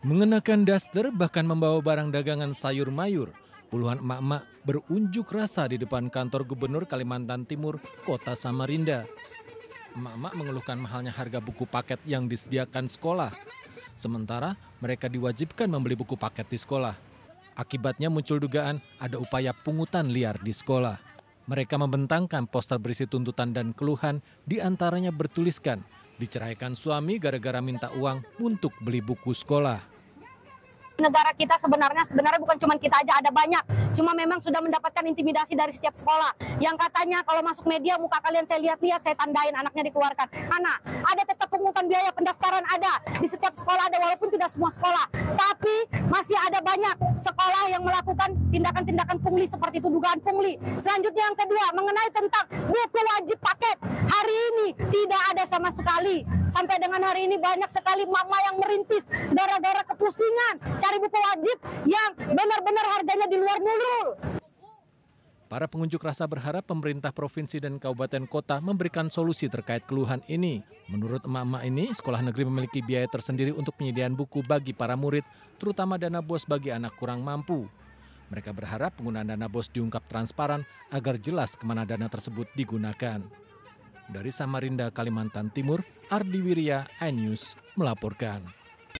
Mengenakan daster bahkan membawa barang dagangan sayur mayur, puluhan emak-emak berunjuk rasa di depan kantor Gubernur Kalimantan Timur, Kota Samarinda. Emak-emak mengeluhkan mahalnya harga buku paket yang disediakan sekolah. Sementara mereka diwajibkan membeli buku paket di sekolah. Akibatnya muncul dugaan ada upaya pungutan liar di sekolah. Mereka membentangkan poster berisi tuntutan dan keluhan, diantaranya bertuliskan, diceraikan suami gara-gara minta uang untuk beli buku sekolah negara kita sebenarnya sebenarnya bukan cuma kita aja ada banyak cuma memang sudah mendapatkan intimidasi dari setiap sekolah yang katanya kalau masuk media muka kalian saya lihat-lihat saya tandain anaknya dikeluarkan anak ada tetap pungutan biaya pendaftaran ada di setiap sekolah ada walaupun tidak semua sekolah tapi masih ada banyak sekolah yang melakukan tindakan-tindakan pungli seperti itu dugaan pungli selanjutnya yang kedua mengenai tentang buku wajib paket hari ini tidak ada sama sekali sampai dengan hari ini banyak sekali mama yang merintis gara-gara pusingan cari buku wajib yang benar-benar harganya di luar nurul. Para pengunjuk rasa berharap pemerintah provinsi dan kabupaten kota memberikan solusi terkait keluhan ini. Menurut emak-emak ini, sekolah negeri memiliki biaya tersendiri untuk penyediaan buku bagi para murid, terutama dana bos bagi anak kurang mampu. Mereka berharap penggunaan dana bos diungkap transparan agar jelas kemana dana tersebut digunakan. Dari Samarinda, Kalimantan Timur, Ardi Wirya, iNews melaporkan.